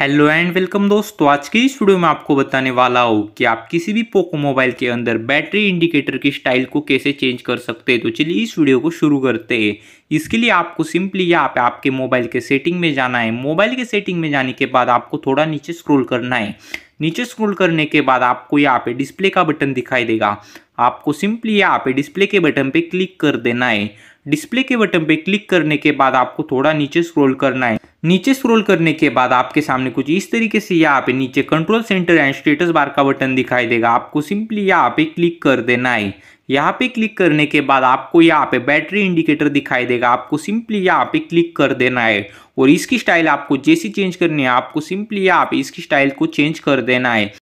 hello and welcome दोस्तों आज के इस वीडियो में आपको बताने वाला हूँ कि आप किसी भी पोको मोबाइल के अंदर बैटरी इंडिकेटर की स्टाइल को कैसे चेंज कर सकते हैं तो चलिए इस वीडियो को शुरू करते हैं इसके लिए आपको सिंपली यहाँ पे आपके मोबाइल के सेटिंग में जाना है मोबाइल के सेटिंग में जाने के बाद आपको थोड़ा नीचे स्क्रोल करना है नीचे स्क्रोल करने के बाद आपको यहाँ पे डिस्प्ले का बटन दिखाई देगा आपको सिंपली यहाँ पे डिस्प्ले के बटन पे क्लिक कर देना है डिस्प्ले के बटन पे क्लिक करने के बाद आपको थोड़ा नीचे स्क्रॉल करना है नीचे स्क्रॉल करने के बाद आपके सामने कुछ इस तरीके से यहाँ पे नीचे control centre and status bar का बटन दिखाई देगा आपको सिंपली यहाँ पे क्लिक कर देना है यहाँ पे क्लिक करने के बाद आपको यहाँ पे बैटरी इंडिकेटर दिखाई देगा आपको सिंपली यहाँ पे क्लिक कर देना है और इसकी स्टाइल आपको जैसी चेंज करनी है आपको सिंपली यहाँ पे इसकी स्टाइल को चेंज कर देना है